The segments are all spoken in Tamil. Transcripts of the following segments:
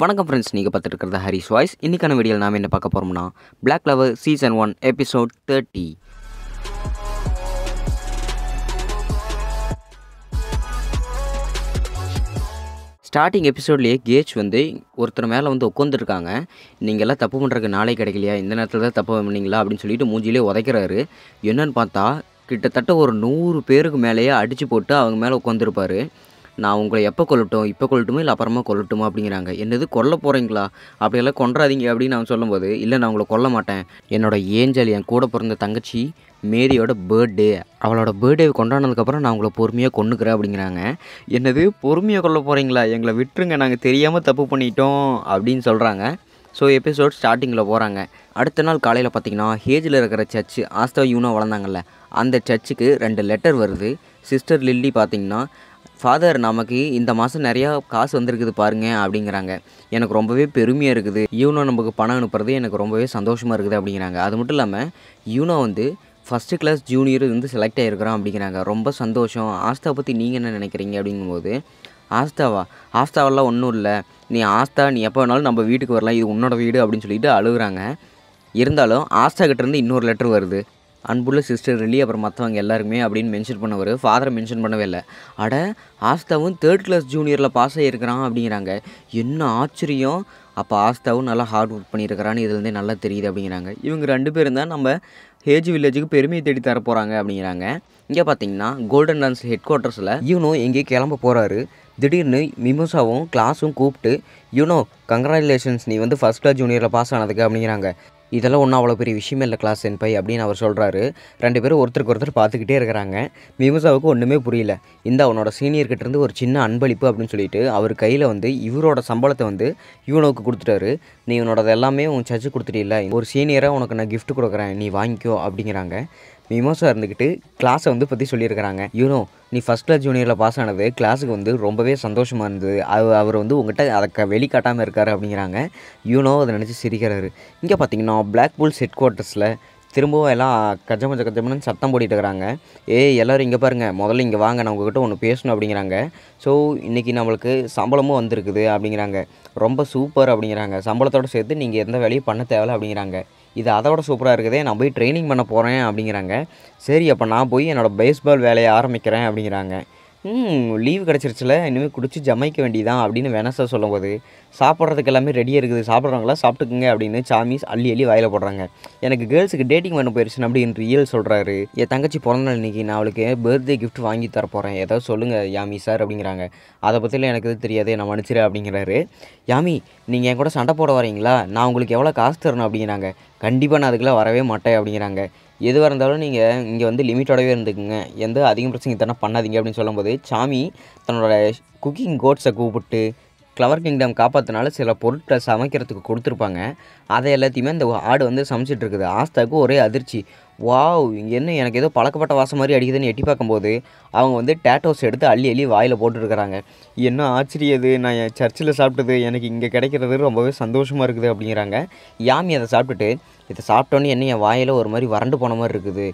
வணக்கம் ஃப்ரெண்ட்ஸ் நீங்கள் பார்த்துட்டு ஹரிஸ் வாய்ஸ் இன்றைக்கான வீடியோவில் நாம் என்ன பார்க்க போகிறோம்னா Black Clover season one episode thirty starting எபிசோட்லேயே கேஜ் வந்து ஒருத்தர் மேலே வந்து உட்காந்துருக்காங்க நீங்கள்லாம் தப்பு பண்ணுறதுக்கு நாளே கிடைக்கலையா இந்த நேரத்தில் தான் தப்பு பண்ணீங்களா அப்படின்னு சொல்லிட்டு மூஞ்சிலே உதைக்கிறாரு என்னன்னு பார்த்தா கிட்டத்தட்ட ஒரு நூறு பேருக்கு மேலேயே அடித்து போட்டு அவங்க மேலே உட்காந்துருப்பார் நான் உங்களை எப்போ கொல்லட்டும் இப்போ கொல்லட்டுமா இல்லை அப்புறமா கொல்லட்டுமா அப்படிங்கிறாங்க என்னது கொல்ல போகிறீங்களா அப்படியெல்லாம் கொன்றாதீங்க அப்படின்னு நான் சொல்லும்போது இல்லை நான் உங்களை கொல்ல மாட்டேன் என்னோடய ஏஞ்சல் என் கூட பிறந்த தங்கச்சி மேரியோட பேர்தே அவளோட பேர்தே கொண்டாடினதுக்கப்புறம் நான் உங்களை பொறுமையாக கொண்டுக்கிறேன் அப்படிங்கிறாங்க என்னது பொறுமையாக கொல்ல போகிறீங்களா எங்களை விட்டுருங்க நாங்கள் தெரியாமல் தப்பு பண்ணிட்டோம் அப்படின்னு சொல்கிறாங்க ஸோ எபிசோட் ஸ்டார்டிங்கில் போகிறாங்க அடுத்த நாள் காலையில் பார்த்திங்கன்னா ஹேஜில் இருக்கிற சர்ச்சு ஆஸ்தவ யூனோ வளர்ந்தாங்கல்ல அந்த சர்ச்சுக்கு ரெண்டு லெட்டர் வருது சிஸ்டர் லில்லி பார்த்திங்கன்னா ஃபாதர் நமக்கு இந்த மாதம் நிறையா காசு வந்திருக்குது பாருங்க அப்படிங்கிறாங்க எனக்கு ரொம்பவே பெருமையாக இருக்குது யூனோ நமக்கு பணம் அனுப்புறது எனக்கு ரொம்பவே சந்தோஷமாக இருக்குது அப்படிங்கிறாங்க அது மட்டும் இல்லாமல் யூனோ வந்து ஃபஸ்ட்டு கிளாஸ் ஜூனியர் வந்து செலக்ட் ஆகிருக்கிறோம் அப்படிங்கிறாங்க ரொம்ப சந்தோஷம் ஆஸ்தா பற்றி நீங்கள் என்ன நினைக்கிறீங்க அப்படிங்கும்போது ஆஸ்தாவா ஆஸ்தாவெல்லாம் ஒன்றும் இல்லை நீ ஆஸ்தா நீ எப்போ வேணாலும் நம்ம வீட்டுக்கு வரலாம் இது உன்னோட வீடு அப்படின்னு சொல்லிட்டு அழுகுறாங்க இருந்தாலும் ஆஸ்தா கிட்டேருந்து இன்னொரு லெட்டர் வருது அன்புள்ள சிஸ்டர் ரிலி அப்புறம் மற்றவங்க எல்லாருமே அப்படின்னு மென்ஷன் பண்ணவர் ஃபாதரை மென்ஷன் பண்ணவே இல்லை அட ஆஸ்தாவும் தேர்ட் கிளாஸ் ஜூனியரில் பாஸ் ஆகியிருக்கிறான் அப்படிங்கிறாங்க என்ன ஆச்சரியம் அப்போ ஆஸ்தாவும் நல்லா ஹார்ட் ஒர்க் பண்ணியிருக்கிறான்னு இதுலேருந்தே நல்லா தெரியுது அப்படிங்கிறாங்க இவங்க ரெண்டு பேரும் தான் நம்ம ஹேஜ் வில்லேஜுக்கு பெருமையை தேடி தர போகிறாங்க அப்படிங்கிறாங்க இங்கே பார்த்தீங்கன்னா கோல்டன் டான்ஸ் ஹெட் குவார்ட்டர்ஸில் இவனும் எங்கேயும் கிளம்ப போகிறாரு திடீர்னு மிமோசாவும் கிளாஸும் கூப்பிட்டு யூனோ கங்க்ராச்சுலேஷன்ஸ் நீ வந்து ஃபஸ்ட் கிளாஸ் ஜூனியரில் பாஸ் ஆனதுக்கு அப்படிங்கிறாங்க இதெல்லாம் ஒன்றும் அவ்வளோ பெரிய விஷயமே இல்லை கிளாஸ் என் பை அப்படின்னு அவர் சொல்கிறாரு ரெண்டு பேரும் ஒருத்தருக்கு ஒருத்தர் பார்த்துக்கிட்டே இருக்கிறாங்க மிமுசாவுக்கு ஒன்றுமே புரியல இந்த அவனோட சீனியர்கிட்ட இருந்து ஒரு சின்ன அன்பளிப்பு அப்படின்னு சொல்லிட்டு அவர் கையில் வந்து இவரோட சம்பளத்தை வந்து இவனுக்கு கொடுத்துட்டாரு நீ உன்னோட எல்லாமே உன் சர்ச்சு கொடுத்துட்டில்ல ஒரு சீனியராக உனக்கு நான் கிஃப்ட் கொடுக்குறேன் நீ வாங்கிக்கோ அப்படிங்கிறாங்க விமோசா இருந்துக்கிட்டு கிளாஸை வந்து பற்றி சொல்லியிருக்கிறாங்க யூனோ நீ ஃபஸ்ட் கிளாஸ் ஜூனியரில் பாஸ் ஆனது கிளாஸுக்கு வந்து ரொம்பவே சந்தோஷமாக இருந்தது அது அவர் வந்து உங்கள்கிட்ட அதை க வெளிக்காட்டாமல் இருக்கார் அப்படிங்கிறாங்க யூனோ அதை நினச்சி சிரிக்கிறாரு இங்கே பார்த்தீங்கன்னா பிளாக் புல்ஸ் ஹெட் குவார்ட்டர்ஸில் திரும்பவும் எல்லாம் கஜ மஜ கஜமனு சத்தம் போட்டிகிட்டு இருக்கிறாங்க ஏ எல்லோரும் இங்கே பாருங்கள் முதல்ல இங்கே வாங்க நான் உங்ககிட்ட ஒன்று பேசணும் அப்படிங்கிறாங்க ஸோ இன்றைக்கி நம்மளுக்கு சம்பளமும் வந்திருக்குது அப்படிங்கிறாங்க ரொம்ப சூப்பர் அப்படிங்கிறாங்க சம்பளத்தோடு சேர்த்து நீங்கள் எந்த வேலையும் பண்ண தேவையில்லை அப்படிங்கிறாங்க இது அதோட சூப்பராக இருக்குதே நான் போய் ட்ரைனிங் பண்ண போகிறேன் அப்படிங்கிறாங்க சரி அப்போ நான் போய் என்னோடய பேஸ்பால் வேலையை ஆரம்பிக்கிறேன் அப்படிங்கிறாங்க லீவு கிடச்சிருச்சுல இனிமேல் குடிச்சு ஜமைக்க வேண்டியதான் அப்படின்னு சொல்லும் சொல்லும்போது சாப்பிட்றதுக்கு எல்லாமே ரெடியாக இருக்குது சாப்பிட்றவங்களா சாப்பிட்டுக்குங்க அப்படின்னு சாமிஸ் அள்ளி அள்ளி வாயில் போடுறாங்க எனக்கு கேர்ள்ஸுக்கு டேட்டிங் பண்ண போயிடுச்சு அப்படின்னு ரியல் சொல்கிறாரு என் தங்கச்சி பிறந்தநாள் இன்றைக்கி நான் அவளுக்கு பர்த்டே கிஃப்ட் வாங்கி தர போகிறேன் ஏதாவது சொல்லுங்கள் யாமி சார் அப்படிங்கிறாங்க அதை பற்றிலாம் எனக்கு எதுவும் தெரியாது நான் மன்னிச்சிரு அப்படிங்கிறாரு யாமி நீங்கள் என் கூட சண்டை போட வரீங்களா நான் உங்களுக்கு எவ்வளோ காசு தரணும் அப்படிங்கிறாங்க கண்டிப்பாக நான் அதுக்கெல்லாம் வரவே மாட்டேன் அப்படிங்கிறாங்க எதுவாக இருந்தாலும் நீங்கள் இங்கே வந்து லிமிட்டோடவே இருந்துக்குங்க எந்த அதிகம் பிரச்சனை தானே பண்ணாதீங்க அப்படின்னு சொல்லும்போது சாமி தன்னோட குக்கிங் கோட்ஸை கூப்பிட்டு கிளவர் கிங்டம் காப்பாற்றினால சில பொருட்களை சமைக்கிறதுக்கு கொடுத்துருப்பாங்க அதை எல்லாத்தையுமே அந்த ஆடு வந்து சமைச்சிட்டு இருக்குது ஆஸ்தாவுக்கு ஒரே அதிர்ச்சி வாவ் என்ன எனக்கு ஏதோ பழக்கப்பட்ட வாசம் மாதிரி அடிக்குதுன்னு எட்டி பார்க்கும்போது அவங்க வந்து டேட்டோஸ் எடுத்து அள்ளி அள்ளி வாயில் போட்டுருக்குறாங்க என்ன ஆச்சரியது நான் என் சர்ச்சில் சாப்பிட்டது எனக்கு இங்கே கிடைக்கிறது ரொம்பவே சந்தோஷமாக இருக்குது அப்படிங்கிறாங்க யாமி அதை சாப்பிட்டுட்டு இதை சாப்பிட்டோன்னே என்ன என் வாயில் ஒரு மாதிரி வறண்டு போன மாதிரி இருக்குது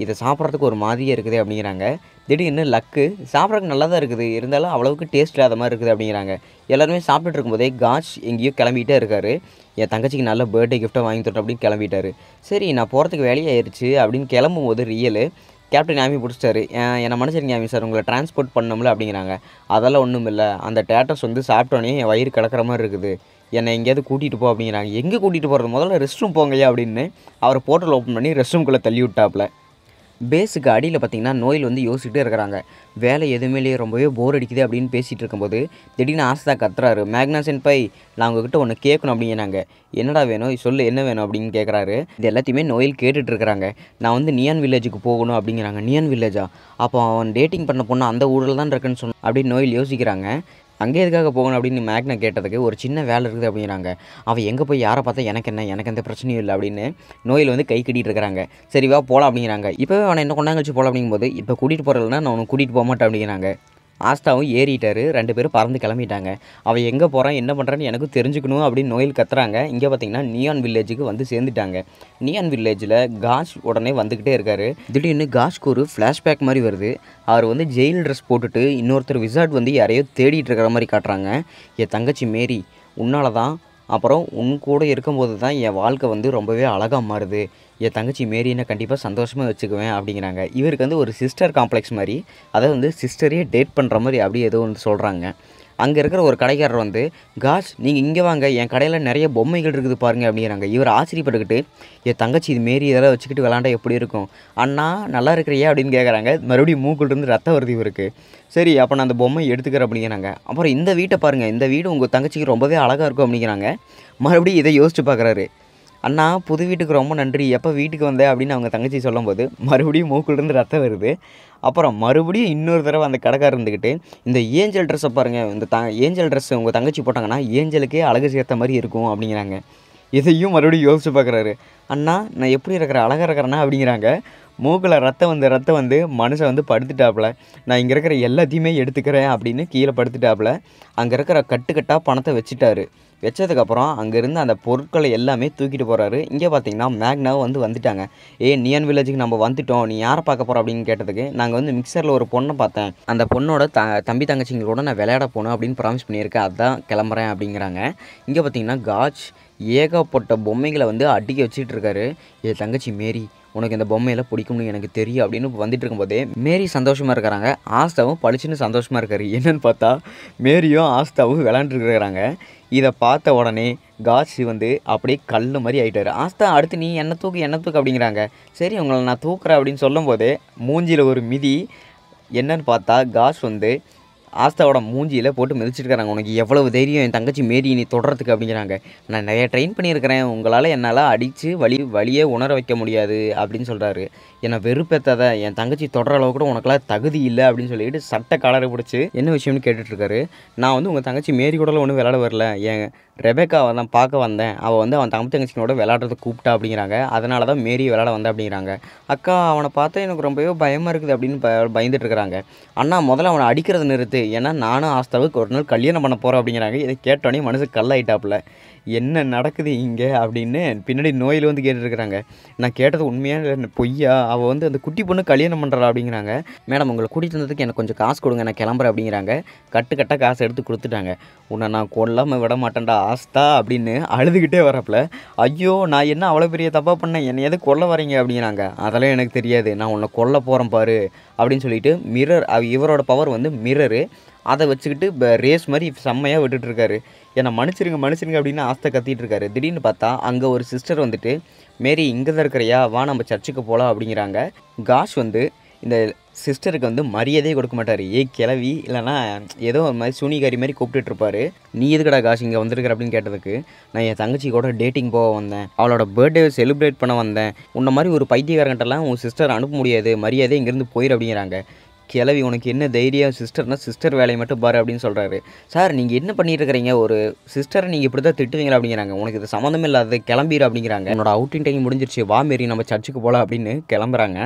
இதை சாப்பிட்றதுக்கு ஒரு மாதிரியே இருக்குது அப்படிங்கிறாங்க திடீர்னு லக்கு சாப்பிட்றதுக்கு நல்லா தான் இருக்குது இருந்தாலும் அவ்வளவுக்கு டேஸ்ட் இல்லாத மாதிரி இருக்குது அப்படிங்கிறாங்க எல்லாருமே சாப்பிட்டுட்டு இருக்கும்போதே காஜ் எங்கேயோ கிளம்பிகிட்டே இருக்கார் என் தங்கச்சிக்கு நல்ல பர்த்டே கிஃப்ட்டை வாங்கி தரோம் அப்படின்னு கிளம்பிட்டார் சரி நான் போகிறதுக்கு வேலையாயிருச்சு அப்படின்னு கிளம்பும் போது ரியலு கேப்டன் ஆமி பிடிச்சிட்டாரு என்னை மனுஷருங்க ஆமி சார் உங்களை டிரான்ஸ்போர்ட் பண்ணோம்ல அப்படிங்கிறாங்க அதெல்லாம் ஒன்றும் இல்லை அந்த டேட்டஸ் வந்து சாப்பிட்டோன்னே என் வயிறு கிடக்கிற மாதிரி இருக்குது என்னை எங்கேயாவது கூட்டிகிட்டு போ அப்படிங்கிறாங்க எங்கே கூட்டிகிட்டு போகிறது முதல்ல ரெஸ்ட் ரூம் போங்கய்யா அப்படின்னு அவர் போர்ட்டல் ஓப்பன் பண்ணி ரெஸ்ட் ரூம்குள்ளே தள்ளி விட்டாப்புல பேஸுக்கு அடியில் பார்த்தீங்கன்னா நோயில் வந்து யோசிச்சுட்டே இருக்கிறாங்க வேலை எதுவுமேலேயே ரொம்பவே போர் அடிக்குது அப்படின்னு பேசிகிட்டு இருக்கும்போது திடீர்னு தான் கத்துறாரு மேக்னாசன் பை நான் உங்ககிட்ட ஒன்று கேட்கணும் அப்படிங்கிறாங்க என்னடா வேணும் சொல்லு என்ன வேணும் அப்படின்னு கேட்குறாரு இது எல்லாத்தையுமே நோயில் கேட்டுட்டு இருக்கிறாங்க நான் வந்து நியான் வில்லேஜுக்கு போகணும் அப்படிங்கிறாங்க நியான் வில்லேஜா அப்போ அவன் டேட்டிங் பண்ண பொண்ணு அந்த ஊரில் தான் இருக்குன்னு சொன்ன அப்படின்னு நோயில் யோசிக்கிறாங்க அங்கே எதுக்காக போகணும் அப்படின்னு மேக்னா கேட்டதுக்கு ஒரு சின்ன வேலை இருக்குது அப்படிங்கிறாங்க அவள் எங்கே போய் யாரை பார்த்தா எனக்கு என்ன எனக்கு எந்த பிரச்சனையும் இல்லை அப்படின்னு நோயில் வந்து கை கட்டிகிட்டு இருக்கிறாங்க சரிவா போகலாம் அப்படிங்கிறாங்க இப்போவே அவனை என்ன கொண்டாங்கழிச்சு போகலாம் அப்படிங்கும்போது இப்போ கூட்டிகிட்டு போகிறதுனா நான் உனக்கு கூட்டிகிட்டு போக மாட்டேன் அப்படிங்கிறாங்க ஆஸ்தாவும் ஏறிட்டார் ரெண்டு பேரும் பறந்து கிளம்பிட்டாங்க அவள் எங்கே போகிறான் என்ன பண்ணுறான்னு எனக்கும் தெரிஞ்சுக்கணும் அப்படின்னு நோயில் கத்துறாங்க இங்கே பார்த்தீங்கன்னா நியான் வில்லேஜுக்கு வந்து சேர்ந்துட்டாங்க நியான் வில்லேஜில் காஷ் உடனே வந்துக்கிட்டே இருக்கார் திடீர்னு காஷ்க்கு ஒரு ஃப்ளாஷ்பேக் மாதிரி வருது அவர் வந்து ஜெயில் ட்ரெஸ் போட்டுட்டு இன்னொருத்தர் விசார்ட் வந்து யாரையோ தேடிட்டு இருக்கிற மாதிரி காட்டுறாங்க என் தங்கச்சி மேரி உன்னால தான் அப்புறம் உன் கூட இருக்கும்போது தான் என் வாழ்க்கை வந்து ரொம்பவே அழகாக மாறுது என் தங்கச்சி மேரினை கண்டிப்பாக சந்தோஷமாக வச்சுக்குவேன் அப்படிங்கிறாங்க இவருக்கு வந்து ஒரு சிஸ்டர் காம்ப்ளெக்ஸ் மாதிரி அதாவது வந்து சிஸ்டரையே டேட் பண்ணுற மாதிரி அப்படியே ஏதோ ஒன்று சொல்கிறாங்க அங்கே இருக்கிற ஒரு கடைக்காரர் வந்து காஷ் நீங்கள் இங்கே வாங்க என் கடையில் நிறைய பொம்மைகள் இருக்குது பாருங்கள் அப்படிங்கிறாங்க இவர் ஆச்சரியப்பட்டுக்கிட்டு என் தங்கச்சி இது மாரி இதெல்லாம் வச்சுக்கிட்டு விளாண்டா எப்படி இருக்கும் அண்ணா நல்லா இருக்கிறியா அப்படின்னு கேட்குறாங்க மறுபடியும் மூக்கிலிருந்து ரத்தம் வருது இவருக்கு சரி அப்போ நான் அந்த பொம்மை எடுத்துக்கிறேன் அப்படிங்கிறாங்க அப்புறம் இந்த வீட்டை பாருங்கள் இந்த வீடு உங்கள் தங்கச்சிக்கு ரொம்பவே அழகாக இருக்கும் அப்படிங்கிறாங்க மறுபடியும் இதை யோசிச்சு பார்க்குறாரு அண்ணா புது வீட்டுக்கு ரொம்ப நன்றி எப்போ வீட்டுக்கு வந்த அப்படின்னு அவங்க தங்கச்சி சொல்லும்போது மறுபடியும் மூக்கிலிருந்து ரத்தம் வருது அப்புறம் மறுபடியும் இன்னொரு தடவை அந்த கடைக்காரர் இருந்துக்கிட்டு இந்த ஏஞ்சல் ட்ரெஸ்ஸை பாருங்கள் இந்த த ஏஞ்சல் ட்ரெஸ் உங்கள் தங்கச்சி போட்டாங்கன்னா ஏஞ்சலுக்கே அழகு சேர்த்த மாதிரி இருக்கும் அப்படிங்கிறாங்க இதையும் மறுபடியும் யோசிச்சு பார்க்குறாரு அண்ணா நான் எப்படி இருக்கிற அழகாக இருக்கிறேன்னா அப்படிங்கிறாங்க மூக்கில் ரத்தம் வந்து ரத்தம் வந்து மனுஷன் வந்து படுத்துட்டாப்புல நான் இங்கே இருக்கிற எல்லாத்தையுமே எடுத்துக்கிறேன் அப்படின்னு கீழே படுத்துட்டாப்புல அங்கே இருக்கிற கட்டுக்கட்டாக பணத்தை வச்சுட்டாரு வச்சதுக்கப்புறம் அங்கேருந்து அந்த பொருட்களை எல்லாமே தூக்கிட்டு போகிறாரு இங்கே பார்த்தீங்கன்னா மேக்னாவை வந்து வந்துட்டாங்க ஏ நியன் வில்லேஜுக்கு நம்ம வந்துட்டோம் நீ யாரை பார்க்க போகிற அப்படின்னு கேட்டதுக்கு நாங்கள் வந்து மிக்சரில் ஒரு பொண்ணை பார்த்தேன் அந்த பொண்ணோட த தம்பி தங்கச்சிங்களோட நான் விளையாட போகணும் அப்படின்னு ப்ராமிஸ் பண்ணியிருக்கேன் அதுதான் கிளம்புறேன் அப்படிங்கிறாங்க இங்கே பார்த்தீங்கன்னா காஜ் ஏகப்பட்ட பொம்மைகளை வந்து அடிக்க வச்சுட்டு இருக்காரு என் தங்கச்சி மேரி உனக்கு இந்த பொம்மையெல்லாம் பிடிக்கும்னு எனக்கு தெரியும் அப்படின்னு வந்துட்டு இருக்கும்போதே மேரி சந்தோஷமாக இருக்கிறாங்க ஆஸ்தாவும் படிச்சுன்னு சந்தோஷமாக இருக்காரு என்னன்னு பார்த்தா மேரியும் ஆஸ்தாவும் விளாண்டுருக்குறாங்க இதை பார்த்த உடனே காட்சி வந்து அப்படியே கல் மாதிரி ஆகிட்டார் ஆஸ்தா அடுத்து நீ என்ன தூக்கு என்ன தூக்கு அப்படிங்கிறாங்க சரி உங்களை நான் தூக்குறேன் அப்படின்னு சொல்லும்போது மூஞ்சியில் ஒரு மிதி என்னன்னு பார்த்தா காஷ் வந்து ஆஸ்தாவோட மூஞ்சியில் போட்டு மிதிச்சிருக்கிறாங்க உனக்கு எவ்வளவு தைரியம் என் தங்கச்சி மேரி நீ தொடரத்துக்கு அப்படிங்கிறாங்க நான் நிறைய ட்ரெயின் பண்ணியிருக்கிறேன் உங்களால் என்னால் அடித்து வழி வழியே உணர வைக்க முடியாது அப்படின்னு சொல்கிறாரு என்னை வெறுப்பேற்றதை என் தங்கச்சி தொடர அளவு கூட உனக்கெல்லாம் தகுதி இல்லை அப்படின்னு சொல்லிட்டு சட்ட காலரை பிடிச்சி என்ன விஷயம்னு கேட்டுட்ருக்காரு நான் வந்து உங்கள் தங்கச்சி மேரி கூடலாம் ஒன்றும் விளாட வரல என் ரெபேக்காவை தான் பார்க்க வந்தேன் அவள் வந்து அவன் தம்பி தங்கச்சினோட விளாட்றது கூப்பிட்டா அப்படிங்கிறாங்க அதனால தான் மேரி விளாட வந்தேன் அப்படிங்கிறாங்க அக்கா அவனை பார்த்தா எனக்கு ரொம்பவே பயமாக இருக்குது அப்படின்னு ப பயந்துட்டுருக்கிறாங்க அண்ணா முதல்ல அவனை அடிக்கிறத நிறுத்து ஏன்னா நானும் ஆஸ்தாவுக்கு ஒரு நாள் கல்யாணம் பண்ண போகிறோம் அப்படிங்கிறாங்க இதை கேட்டோடனே மனசு கல்லாயிட்டாப்புல என்ன நடக்குது இங்கே அப்படின்னு பின்னாடி நோயில் வந்து கேட்டுருக்குறாங்க நான் கேட்டது உண்மையாக இல்லை பொய்யா அவள் வந்து அந்த குட்டி பொண்ணு கல்யாணம் பண்ணுறா அப்படிங்கிறாங்க மேடம் உங்களை கூட்டிகிட்டு வந்ததுக்கு எனக்கு கொஞ்சம் காசு கொடுங்க நான் கிளம்புறேன் அப்படிங்கிறாங்க கட்டு கட்டாக காசு எடுத்து கொடுத்துட்டாங்க உன்னை நான் கொல்லாமல் விட மாட்டேன்டா ஆஸ்தா அப்படின்னு அழுதுகிட்டே வரப்பில் ஐயோ நான் என்ன அவ்வளோ பெரிய தப்பாக பண்ணேன் என்னை எது கொல்ல வரீங்க அப்படிங்கிறாங்க அதெல்லாம் எனக்கு தெரியாது நான் உன்னை கொல்ல போகிறேன் பாரு அப்படின்னு சொல்லிட்டு மிரர் இவரோட பவர் வந்து மிரரு அதை வச்சுக்கிட்டு இப்போ ரேஸ் மாதிரி செம்மையாக விட்டுட்டுருக்காரு ஏன்னா மன்னிச்சிருங்க மன்னிச்சிருங்க அப்படின்னு ஆஸ்தை கத்திட்டு இருக்காரு திடீர்னு பார்த்தா அங்கே ஒரு சிஸ்டர் வந்துட்டு மேரி இங்கே தான் இருக்கிறையா வா நம்ம சர்ச்சுக்கு போகலாம் அப்படிங்கிறாங்க காஷ் வந்து இந்த சிஸ்டருக்கு வந்து மரியாதையே கொடுக்க மாட்டார் ஏ கிளவி இல்லைனா ஏதோ ஒரு மாதிரி சுனிகாரி மாதிரி கூப்பிட்டுட்ருப்பாரு நீ எதுக்கடா காஷ் இங்கே வந்திருக்கிற அப்படின்னு கேட்டதுக்கு நான் என் தங்கச்சி கூட டேட்டிங் போக வந்தேன் அவளோட பர்த்டே செலிப்ரேட் பண்ண வந்தேன் உன்ன மாதிரி ஒரு பைத்தியகாரங்கிட்டலாம் உன் சிஸ்டர் அனுப்ப முடியாது மரியாதை இங்கேருந்து போயிடு அப்படிங்கிறாங்க கிளவி உனக்கு என்ன தைரியம் சிஸ்டர்னா சிஸ்டர் வேலையை மட்டும் பாரு அப்படின்னு சொல்கிறாரு சார் நீங்கள் என்ன பண்ணிட்டு இருக்கிறீங்க ஒரு சிஸ்டரை நீங்கள் இப்படி தான் திட்டுவீங்களா அப்படிங்கிறாங்க உனக்கு இது சம்மந்தம் இல்லாத கிளம்பிடு அப்படிங்கிறாங்க என்னோட அவுட்டிங் டைம் முடிஞ்சிருச்சு வா மாரி நம்ம சர்ச்சுக்கு போகலாம் அப்படின்னு கிளம்புறாங்க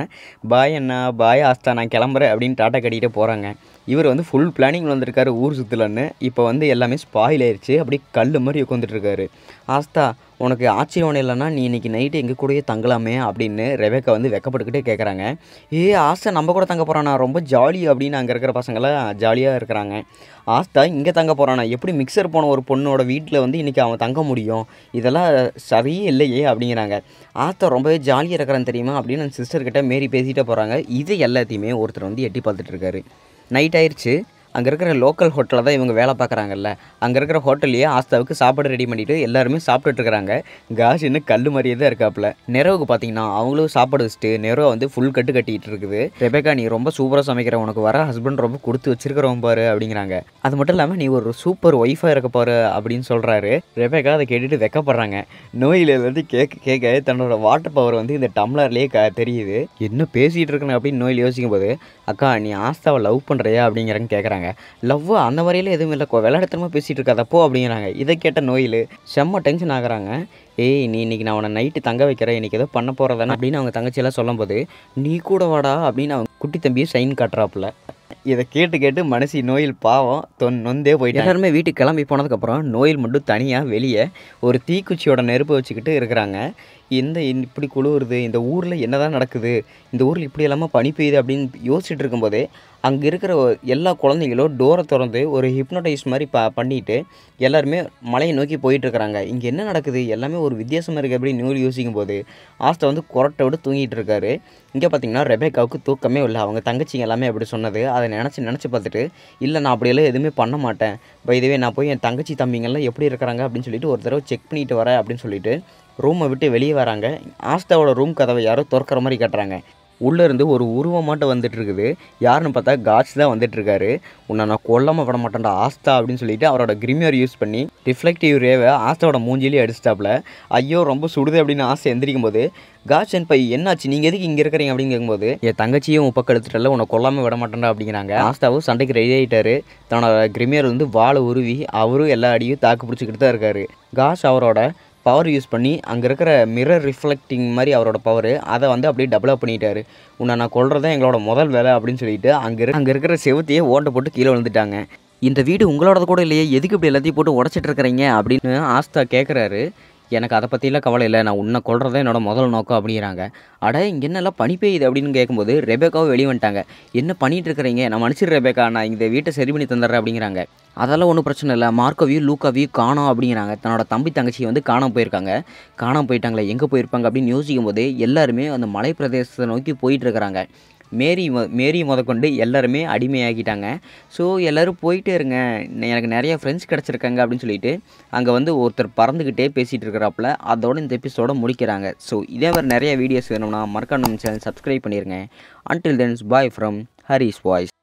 பாய் அண்ணா பாய் ஆஸ்தா நான் கிளம்புறேன் அப்படின்னு டாட்டா கட்டிகிட்டே போகிறாங்க இவர் வந்து ஃபுல் பிளானிங் வந்திருக்காரு ஊர் சுற்றுலன்னு இப்போ வந்து எல்லாமே ஸ்பாயில் ஆயிடுச்சு அப்படியே கல் மாதிரி உட்காந்துட்டு இருக்காரு ஆஸ்தா உனக்கு ஆச்சரியம் இல்லைன்னா நீ இன்றைக்கி நைட்டு எங்கள் கூடயே தங்கலாமே அப்படின்னு ரெவேக்கா வந்து வெக்கப்பட்டுக்கிட்டே கேட்குறாங்க ஏ ஆஸ்தா நம்ம கூட தங்க போகிறானா ரொம்ப ஜாலி அப்படின்னு அங்கே இருக்கிற பசங்களாம் ஜாலியாக இருக்கிறாங்க ஆஸ்தா இங்கே தங்க போகிறானா எப்படி மிக்சர் போன ஒரு பொண்ணோட வீட்டில் வந்து இன்றைக்கி அவன் தங்க முடியும் இதெல்லாம் சரியே இல்லையே அப்படிங்கிறாங்க ஆஸ்தா ரொம்பவே ஜாலியாக இருக்கிறான் தெரியுமா அப்படின்னு சிஸ்டர்கிட்ட மாரி பேசிகிட்டே போகிறாங்க இது எல்லாத்தையுமே ஒருத்தர் வந்து எட்டி பார்த்துட்டு இருக்காரு நைட் ஆயிடுச்சு அங்கே இருக்கிற லோக்கல் ஹோட்டலில் தான் இவங்க வேலை பார்க்குறாங்கல்ல அங்கே இருக்கிற ஹோட்டல்லையே ஆஸ்தாவுக்கு சாப்பாடு ரெடி பண்ணிவிட்டு எல்லாருமே இருக்கிறாங்க காஷ் இன்னும் கல் மாதிரியே தான் இருக்காப்புல நிறவுக்கு பார்த்தீங்கன்னா அவங்களும் சாப்பாடு வச்சுட்டு நிறவை வந்து ஃபுல் கட்டு கட்டிகிட்டு இருக்குது ரெபேக்கா நீ ரொம்ப சூப்பராக சமைக்கிற உனக்கு வர ஹஸ்பண்ட் ரொம்ப கொடுத்து வச்சிருக்கிறவன் பாரு அப்படிங்கிறாங்க அது மட்டும் இல்லாமல் நீ ஒரு சூப்பர் ஒய்ஃபாக இருக்க பாரு அப்படின்னு சொல்கிறாரு ரெபேக்கா அதை கேட்டுட்டு வெக்கப்படுறாங்க நோயிலேருந்து கேட்க கேட்க தன்னோட வாட்டர் பவர் வந்து இந்த டம்ளர்லேயே க தெரியுது என்ன பேசிகிட்டு இருக்கணும் அப்படின்னு நோயில் யோசிக்கும் போது அக்கா நீ ஆஸ்தாவை லவ் பண்ணுறியா அப்படிங்கிறன்னு கேட்குறாங்க லவ் அந்த மாதிரியில் எதுவும் இல்லை விளையாடத்தனமாக பேசிகிட்டு இருக்காதப்போ அப்படிங்கிறாங்க இதை கேட்ட நோயில் செம்ம டென்ஷன் ஆகுறாங்க ஏய் நீ இன்றைக்கி நான் உன்னை நைட்டு தங்க வைக்கிறேன் இன்றைக்கி ஏதோ பண்ண போகிறதானே அப்படின்னு அவங்க தங்கச்சியெல்லாம் சொல்லும்போது நீ கூட வாடா அப்படின்னு அவங்க குட்டி தம்பியை சைன் காட்டுறாப்புல இதை கேட்டு கேட்டு மனசு நோயில் பாவம் தொன் நொந்தே போயிட்டு எல்லாருமே வீட்டுக்கு கிளம்பி போனதுக்கப்புறம் நோயில் மட்டும் தனியாக வெளியே ஒரு தீக்குச்சியோட நெருப்பு வச்சுக்கிட்டு இருக்கிறாங்க இந்த இப்படி குழுவுறது இந்த ஊரில் என்ன தான் நடக்குது இந்த ஊரில் இப்படி இல்லாமல் பனி பெய்யுது அப்படின்னு யோசிச்சுட்டு இருக்கும்போதே அங்கே இருக்கிற எல்லா குழந்தைகளும் டோரை திறந்து ஒரு ஹிப்னோடைஸ் மாதிரி ப பண்ணிட்டு எல்லாருமே மலையை நோக்கி போயிட்டுருக்குறாங்க இங்கே என்ன நடக்குது எல்லாமே ஒரு வித்தியாசமாக இருக்குது அப்படின்னு நியூல் யோசிக்கும் போது ஆஸ்தை வந்து குரட்டை விட்டு தூங்கிட்டு இருக்காரு இங்கே பார்த்தீங்கன்னா ரெபேக்காவுக்கு தூக்கமே இல்லை அவங்க தங்கச்சிங்க எல்லாமே அப்படி சொன்னது அதை நினச்சி நினச்சி பார்த்துட்டு இல்லை நான் அப்படியெல்லாம் எதுவுமே பண்ண மாட்டேன் இப்போ இதுவே நான் போய் என் தங்கச்சி தம்பிங்கெல்லாம் எப்படி இருக்கிறாங்க அப்படின்னு சொல்லிட்டு ஒரு தடவை செக் பண்ணிட்டு வரேன் அப்படின்னு சொல்லிட்டு ரூமை விட்டு வெளியே வராங்க ஆஸ்தாவோட ரூம் கதவை யாரோ திறக்கிற மாதிரி கட்டுறாங்க உள்ளேருந்து ஒரு உருவமாட்டம் வந்துட்டு இருக்குது யாருன்னு பார்த்தா காட்ஸ் தான் இருக்காரு உன்னை நான் கொல்லாமல் விட மாட்டேன்டா ஆஸ்தா அப்படின்னு சொல்லிட்டு அவரோட கிரிமியர் யூஸ் பண்ணி ரிஃப்ளெக்டிவ் ரேவை ஆஸ்தாவோட மூஞ்சிலேயே அடிச்சிட்டாப்ல ஐயோ ரொம்ப சுடுது அப்படின்னு ஆசை எந்திரிக்கும் போது காட்ஸ் அண்ட் பை என்னாச்சு நீங்கள் எதுக்கு இங்கே இருக்கிறீங்க அப்படின்னு கேட்கும்போது என் தங்கச்சியும் உன் எடுத்துட்டால எடுத்துட்டல உன்னை கொல்லாமல் விட மாட்டேன்டா அப்படிங்கிறாங்க ஆஸ்தாவும் சண்டைக்கு ரெடி ஆகிட்டாரு தன்னோட கிரிமியர் வந்து வாழை உருவி அவரும் எல்லா அடியும் தாக்கு பிடிச்சிக்கிட்டு தான் இருக்காரு காஷ் அவரோட பவர் யூஸ் பண்ணி அங்கே இருக்கிற மிரர் ரிஃப்ளெக்டிங் மாதிரி அவரோட பவர் அதை வந்து அப்படியே டெவலப் பண்ணிட்டாரு உன்னை நான் கொள்றதான் எங்களோட முதல் வேலை அப்படின்னு சொல்லிட்டு அங்கே அங்கே இருக்கிற செவத்தையே ஓட்டை போட்டு கீழே விழுந்துட்டாங்க இந்த வீடு உங்களோட கூட இல்லையே எதுக்கு இப்படி எல்லாத்தையும் போட்டு உடச்சிட்டு இருக்கிறீங்க அப்படின்னு ஆஸ்தா கேட்குறாரு எனக்கு அதை பற்றிலாம் கவலை இல்லை நான் உன்னை கொள்றதே என்னோட முதல் நோக்கம் அப்படிங்கிறாங்க அட இங்கே என்னெல்லாம் பனி பெய்யுது அப்படின்னு கேட்கும்போது ரெபேக்காவும் வெளியே வந்துட்டாங்க என்ன பண்ணிகிட்டு இருக்கிறீங்க நான் மனுஷன் ரெபேக்கா நான் இந்த வீட்டை சரி பண்ணி தந்துடுறேன் அப்படிங்கிறாங்க அதெல்லாம் ஒன்றும் பிரச்சனை இல்லை மார்க்கோவியும் லூக்காவையும் காணோம் அப்படிங்கிறாங்க தன்னோட தம்பி தங்கச்சி வந்து காணாமல் போயிருக்காங்க காணாமல் போயிட்டாங்களே எங்கே போயிருப்பாங்க அப்படின்னு யோசிக்கும் போதே எல்லாருமே அந்த மலை பிரதேசத்தை நோக்கி போயிட்டுருக்கிறாங்க மேரி மொ மேரி முதற்கொண்டு எல்லாருமே அடிமையாகிட்டாங்க ஸோ எல்லோரும் போயிட்டே இருங்க எனக்கு நிறைய ஃப்ரெண்ட்ஸ் கிடச்சிருக்காங்க அப்படின்னு சொல்லிட்டு அங்கே வந்து ஒருத்தர் பறந்துக்கிட்டே பேசிகிட்டு இருக்கிறாப்புல அதோட இந்த எபிசோட முடிக்கிறாங்க ஸோ இதே மாதிரி நிறைய வீடியோஸ் வேணும்னா மறக்காம சேனல் சப்ஸ்கிரைப் பண்ணிடுங்க until then bye from Haris voice